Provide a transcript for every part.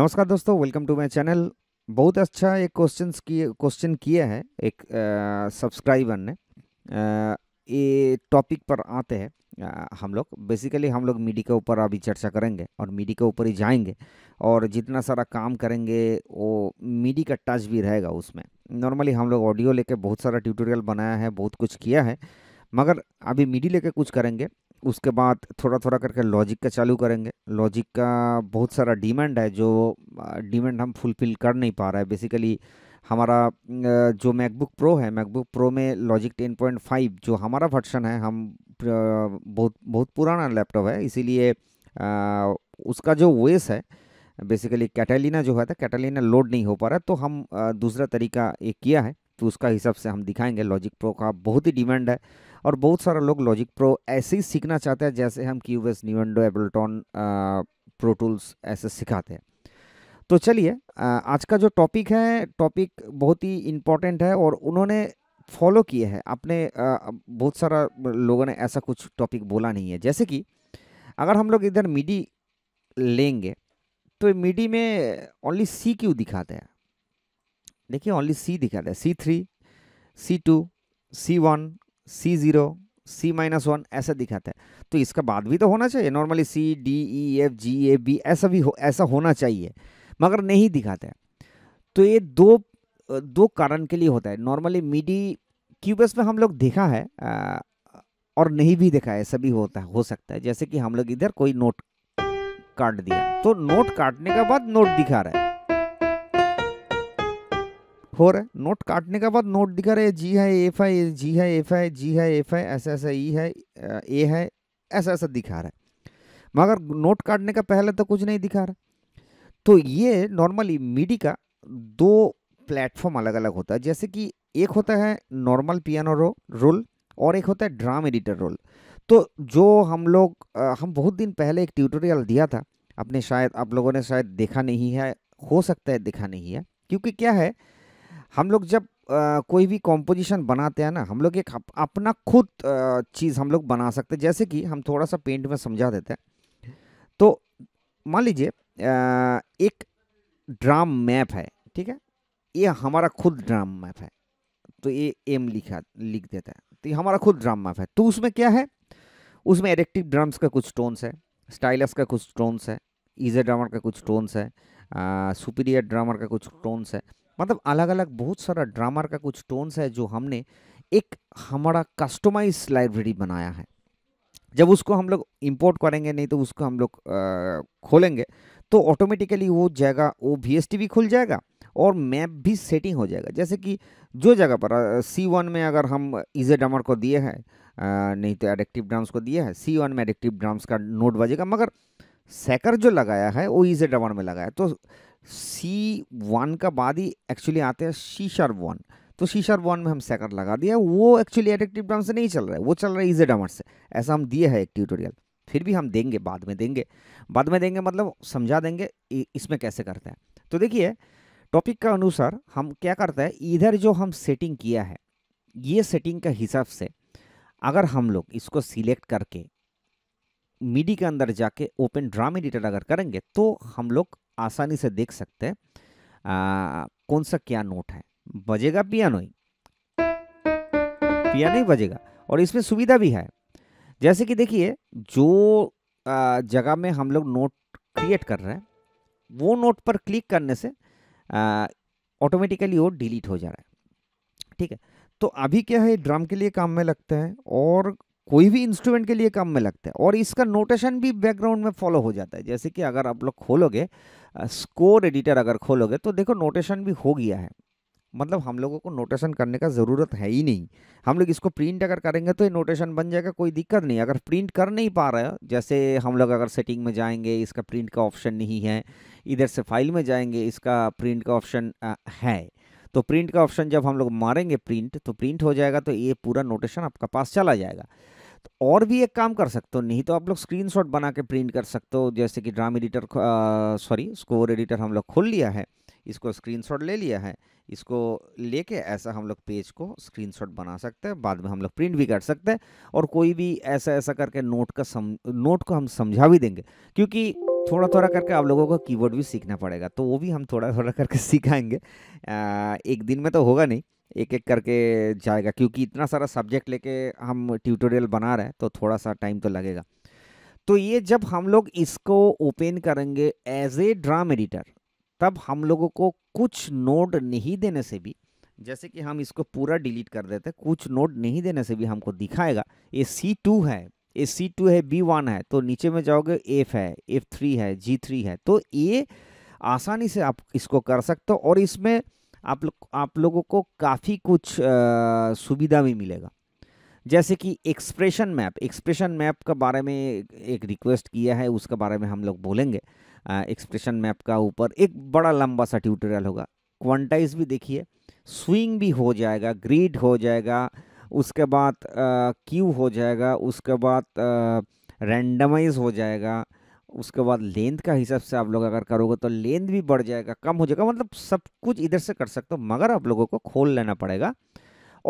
नमस्कार दोस्तों welcome to my channel बहुत अच्छा एक क्वेश्चन किए क्वेश्चन किया है एक सब्सक्राइबर ने ये टॉपिक पर आते हैं हम लोग बेसिकली हम लोग मीडी के ऊपर अभी चर्चा करेंगे और मीडी के ऊपर ही जाएंगे और जितना सारा काम करेंगे वो मीडी का टच भी रहेगा उसमें नॉर्मली हम लोग ऑडियो लेके बहुत सारा ट्यूटोरियल बनाया है बहुत कुछ किया है मगर अभी मीडी लेके कुछ करेंगे उसके बाद थोड़ा थोड़ा करके लॉजिक का चालू करेंगे लॉजिक का बहुत सारा डिमांड है जो डिमांड हम फुलफिल कर नहीं पा रहा है बेसिकली हमारा जो मैकबुक प्रो है मैकबुक प्रो में लॉजिक 10.5 जो हमारा वर्शन है हम बहुत बहुत पुराना लैपटॉप है इसीलिए उसका जो वेस है बेसिकली कैटालिना जो है था कैटालिना लोड नहीं हो पा रहा तो हम दूसरा तरीका एक किया है तो उसका हिसाब से हम दिखाएंगे लॉजिक प्रो का बहुत ही डिमांड है और बहुत सारा लोग लॉजिक प्रो ऐसे ही सीखना चाहते हैं जैसे हम Cubase Nuendo Ableton Pro Tools ऐसे सिखाते हैं तो चलिए आज का जो टॉपिक है टॉपिक बहुत ही इम्पोर्टेंट है और उन्होंने फॉलो किए हैं अपने बहुत सारा लोगों ने ऐसा कुछ टॉपिक बोला नहीं है जैसे कि अगर हम लोग इधर मिडी लेंगे तो मिडी में ओनली सी क्यू दिखाते हैं देखिए ओनली सी दिखा है C three C two C one C zero C minus one ऐसा दिखाता है तो इसका बाद भी तो होना चाहिए normally C D E F G A B ऐसा भी हो ऐसा होना चाहिए मगर नहीं दिखाता है तो ये दो दो कारण के लिए होता है नॉर्मली मीडी क्यूबस में हम लोग देखा है और नहीं भी देखा है ऐसा भी होता है हो सकता है जैसे कि हम लोग इधर कोई नोट काट दिया तो नोट काटने के बाद नोट दिखा रहा है हो रहा है नोट काटने के बाद नोट दिखा रहे जी है एफ है जी है एफ है जी है एफ है ऐसा ऐसा ई है ए है ऐसा ऐसा दिखा रहा है मगर नोट काटने का पहले तो कुछ नहीं दिखा रहा तो ये नॉर्मली मीडी का दो प्लेटफॉर्म अलग अलग होता है जैसे कि एक होता है नॉर्मल पियानो रो रोल और एक होता है ड्राम एडिटर रोल तो जो हम लोग हम बहुत दिन पहले एक ट्यूटोरियल दिया था अपने शायद आप लोगों ने शायद देखा नहीं है हो सकता है देखा नहीं है क्योंकि क्या है हम लोग जब आ, कोई भी कॉम्पोजिशन बनाते हैं ना हम लोग एक अपना खुद चीज़ हम लोग बना सकते हैं जैसे कि हम थोड़ा सा पेंट में समझा देते हैं तो मान लीजिए एक ड्राम मैप है ठीक है ये हमारा खुद ड्राम मैप है तो ये एम लिखा लिख देता है तो ये हमारा खुद ड्राम मैप है तो उसमें क्या है उसमें इलेक्ट्रिक ड्रम्स का कुछ टोन्स है स्टाइलस का कुछ टोन्स है ईजर ड्रामर का कुछ टोन्स है सुपीरियर ड्रामर का कुछ टोन्स है मतलब अलग अलग बहुत सारा ड्रामर का कुछ टोन्स है जो हमने एक हमारा कस्टमाइज लाइब्रेरी बनाया है जब उसको हम लोग इम्पोर्ट करेंगे नहीं तो उसको हम लोग खोलेंगे तो ऑटोमेटिकली वो जगह वो वी भी खुल जाएगा और मैप भी सेटिंग हो जाएगा जैसे कि जो जगह पर सी वन में अगर हम इजे e ड्रामर को दिए हैं नहीं तो एडिक्टिव ड्राम्स को दिया है सी वन में एडिक्टिव ड्राम्स का नोट बजेगा मगर सैकर जो लगाया है वो इजे e ड्रामर में लगाया तो सी वन का बाद ही एक्चुअली आते हैं सी वन तो सी वन में हम सेकंड लगा दिया वो एक्चुअली एडेक्टिव टर्म से नहीं चल रहा है वो चल रहा है इजे डमर से ऐसा हम दिए है एक ट्यूटोरियल फिर भी हम देंगे बाद में देंगे बाद में देंगे मतलब समझा देंगे इसमें कैसे करते हैं तो देखिए टॉपिक का अनुसार हम क्या करते हैं इधर जो हम सेटिंग किया है ये सेटिंग के हिसाब से अगर हम लोग इसको सिलेक्ट करके मीडी के अंदर जाके ओपन ड्रामी एडिटर अगर करेंगे तो हम लोग आसानी से देख सकते हैं कौन सा क्या नोट है बजेगा पियानो ही पियानो ही बजेगा और इसमें सुविधा भी है जैसे कि देखिए जो जगह में हम लोग नोट क्रिएट कर रहे हैं वो नोट पर क्लिक करने से ऑटोमेटिकली वो डिलीट हो जा रहा है ठीक है तो अभी क्या है ड्रम के लिए काम में लगता है और कोई भी इंस्ट्रूमेंट के लिए काम में लगता है और इसका नोटेशन भी बैकग्राउंड में फॉलो हो जाता है जैसे कि अगर आप लोग खोलोगे स्कोर एडिटर अगर खोलोगे तो देखो नोटेशन भी हो गया है मतलब हम लोगों को नोटेशन करने का ज़रूरत है ही नहीं हम लोग इसको प्रिंट अगर करेंगे तो ये नोटेशन बन जाएगा कोई दिक्कत नहीं अगर प्रिंट कर नहीं पा रहे हो जैसे हम लोग अगर सेटिंग में जाएंगे इसका प्रिंट का ऑप्शन नहीं है इधर से फाइल में जाएंगे इसका प्रिंट का ऑप्शन है तो प्रिंट का ऑप्शन जब हम लोग मारेंगे प्रिंट तो प्रिंट हो जाएगा तो ये पूरा नोटेशन आपका पास चला जाएगा और भी एक काम कर सकते हो नहीं तो आप लोग स्क्रीनशॉट बना के प्रिंट कर सकते हो जैसे कि drum editor sorry score editor हम लोग खोल लिया है इसको स्क्रीनशॉट ले लिया है इसको लेके ऐसा हम लोग पेज को स्क्रीनशॉट बना सकते हैं बाद में हम लोग प्रिंट भी कर सकते हैं और कोई भी ऐसा ऐसा करके नोट का सम नोट को हम समझा भी देंगे क्योंकि थोड़ा थोड़ा करके आप लोगों को कीवर्ड भी सीखना पड़ेगा तो वो भी हम थोड़ा थोड़ा करके सिखाएंगे एक दिन में तो होगा नहीं एक एक करके जाएगा क्योंकि इतना सारा सब्जेक्ट लेके हम ट्यूटोरियल बना रहे हैं तो थोड़ा सा टाइम तो लगेगा तो ये जब हम लोग इसको ओपन करेंगे एज ए ड्राम एडिटर तब हम लोगों को कुछ नोट नहीं देने से भी जैसे कि हम इसको पूरा डिलीट कर देते कुछ नोट नहीं देने से भी हमको दिखाएगा ये सी टू है ए सी टू है बी वन है तो नीचे में जाओगे एफ है एफ थ्री है जी थ्री है तो ये आसानी से आप इसको कर सकते हो और इसमें आप लोग आप लोगों को काफ़ी कुछ सुविधा भी मिलेगा जैसे कि एक्सप्रेशन मैप एक्सप्रेशन मैप का बारे में एक रिक्वेस्ट किया है उसके बारे में हम लोग बोलेंगे एक्सप्रेशन मैप का ऊपर एक बड़ा लंबा सा ट्यूटोरियल होगा क्वांटाइज भी देखिए स्विंग भी हो जाएगा ग्रीड हो जाएगा उसके बाद क्यू हो जाएगा उसके बाद रैंडमाइज हो जाएगा उसके बाद लेंथ का हिसाब से आप लोग अगर करोगे तो लेंथ भी बढ़ जाएगा कम हो जाएगा मतलब सब कुछ इधर से कर सकते हो मगर आप लोगों को खोल लेना पड़ेगा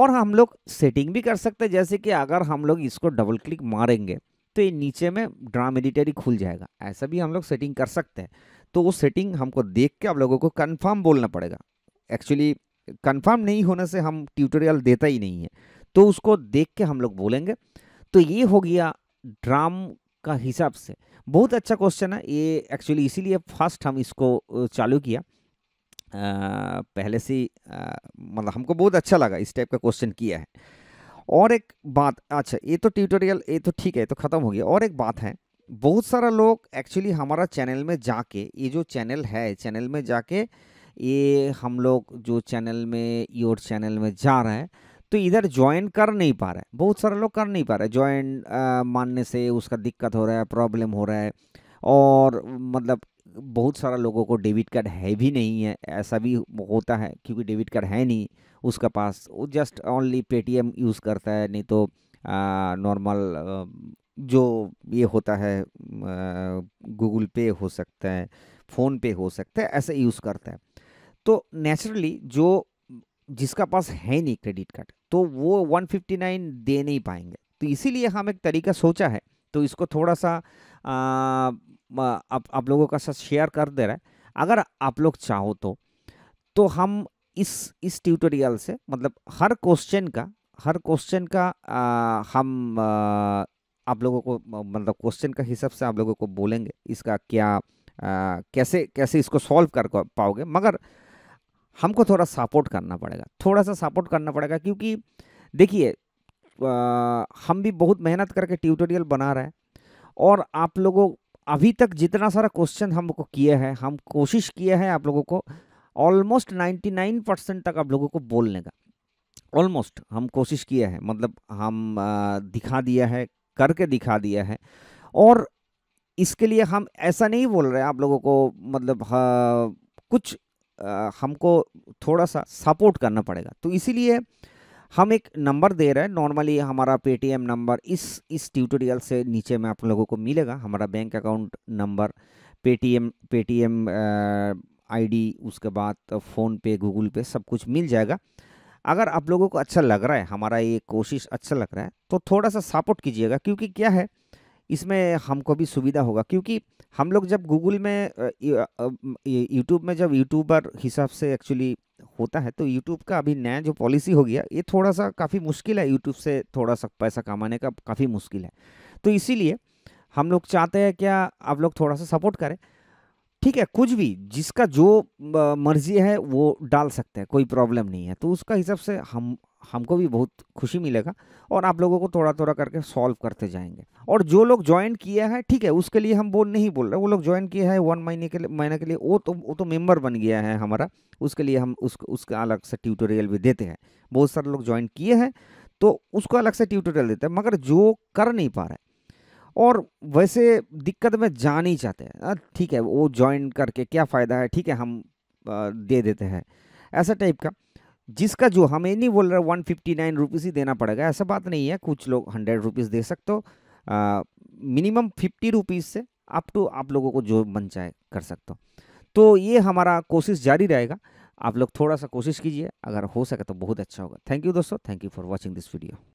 और हम लोग सेटिंग भी कर सकते हैं जैसे कि अगर हम लोग इसको डबल क्लिक मारेंगे तो ये नीचे में ड्राम एडिटर ही खुल जाएगा ऐसा भी हम लोग सेटिंग कर सकते हैं तो वो सेटिंग हमको देख के आप लोगों को कन्फर्म बोलना पड़ेगा एक्चुअली कन्फर्म नहीं होने से हम ट्यूटोरियल देता ही नहीं है तो उसको देख के हम लोग बोलेंगे तो ये हो गया ड्राम का हिसाब से बहुत अच्छा क्वेश्चन है ये एक्चुअली इसीलिए फर्स्ट हम इसको चालू किया आ, पहले से मतलब हमको बहुत अच्छा लगा इस टाइप का क्वेश्चन किया है और एक बात अच्छा ये तो ट्यूटोरियल ये तो ठीक है तो ख़त्म हो गया और एक बात है बहुत सारा लोग एक्चुअली हमारा चैनल में जाके ये जो चैनल है चैनल में जाके ये हम लोग जो चैनल में योर चैनल में जा रहे हैं तो इधर ज्वाइन कर नहीं पा रहा है बहुत सारे लोग कर नहीं पा रहे ज्वाइन मानने से उसका दिक्कत हो रहा है प्रॉब्लम हो रहा है और मतलब बहुत सारा लोगों को डेबिट कार्ड है भी नहीं है ऐसा भी होता है क्योंकि डेबिट कार्ड है नहीं उसका पास वो जस्ट ओनली पेटीएम यूज़ करता है नहीं तो नॉर्मल जो ये होता है गूगल पे हो सकता है फ़ोन पे हो सकता है ऐसा यूज़ करता है तो नेचुरली जो जिसका पास है नहीं क्रेडिट कार्ड तो वो 159 दे नहीं पाएंगे तो इसीलिए हम एक तरीका सोचा है तो इसको थोड़ा सा आप आप लोगों का साथ शेयर कर दे रहा है अगर आप लोग चाहो तो तो हम इस इस ट्यूटोरियल से मतलब हर क्वेश्चन का हर क्वेश्चन का आ, हम आ, आप लोगों को मतलब क्वेश्चन का हिसाब से आप लोगों को बोलेंगे इसका क्या आ, कैसे कैसे इसको सॉल्व कर पाओगे मगर हमको थोड़ा सपोर्ट करना पड़ेगा थोड़ा सा सपोर्ट करना पड़ेगा क्योंकि देखिए हम भी बहुत मेहनत करके ट्यूटोरियल बना रहे हैं और आप लोगों अभी तक जितना सारा क्वेश्चन हमको किए हैं हम कोशिश किए हैं आप लोगों को ऑलमोस्ट 99 परसेंट तक आप लोगों को बोलने का ऑलमोस्ट हम कोशिश किए हैं मतलब हम दिखा दिया है करके दिखा दिया है और इसके लिए हम ऐसा नहीं बोल रहे आप लोगों को मतलब हाँ, कुछ हमको थोड़ा सा सपोर्ट करना पड़ेगा तो इसीलिए हम एक नंबर दे रहे हैं नॉर्मली हमारा पेटीएम नंबर इस इस ट्यूटोरियल से नीचे में आप लोगों को मिलेगा हमारा bank account number Paytm Paytm ID उसके बाद तो फ़ोन पे गूगल पे सब कुछ मिल जाएगा अगर आप लोगों को अच्छा लग रहा है हमारा ये कोशिश अच्छा लग रहा है तो थोड़ा सा सपोर्ट कीजिएगा क्योंकि क्या है इसमें हमको भी सुविधा होगा क्योंकि हम लोग जब गूगल में यूट्यूब में जब यूट्यूबर हिसाब से एक्चुअली होता है तो यूट्यूब का अभी नया जो पॉलिसी हो गया ये थोड़ा सा काफ़ी मुश्किल है यूट्यूब से थोड़ा सा पैसा कमाने का काफ़ी मुश्किल है तो इसीलिए हम लोग चाहते हैं क्या आप लोग थोड़ा सा सपोर्ट करें ठीक है कुछ भी जिसका जो मर्जी है वो डाल सकते हैं कोई प्रॉब्लम नहीं है तो उसका हिसाब से हम हमको भी बहुत खुशी मिलेगा और आप लोगों को थोड़ा थोड़ा करके सॉल्व करते जाएंगे और जो लोग ज्वाइन किया है ठीक है उसके लिए हम वो नहीं बोल रहे वो लोग ज्वाइन किया है वन महीने के लिए महीने के लिए वो तो वो तो मेंबर बन गया है हमारा उसके लिए हम उस उसका अलग से ट्यूटोरियल भी देते हैं बहुत सारे लोग ज्वाइन किए हैं तो उसको अलग से ट्यूटोरियल देते हैं मगर जो कर नहीं पा रहा है और वैसे दिक्कत में जा ही चाहते हैं ठीक है वो ज्वाइन करके क्या फ़ायदा है ठीक है हम दे देते हैं ऐसा टाइप का जिसका जो हमें नहीं बोल रहा वन फिफ्टी नाइन रुपीज़ ही देना पड़ेगा ऐसा बात नहीं है कुछ लोग हंड्रेड रुपीज़ दे सकते हो मिनिमम फिफ्टी रुपीज़ से अप टू आप लोगों को जो मन चाहे कर सकते हो तो ये हमारा कोशिश जारी रहेगा आप लोग थोड़ा सा कोशिश कीजिए अगर हो सके तो बहुत अच्छा होगा थैंक यू दोस्तों thank you for watching this video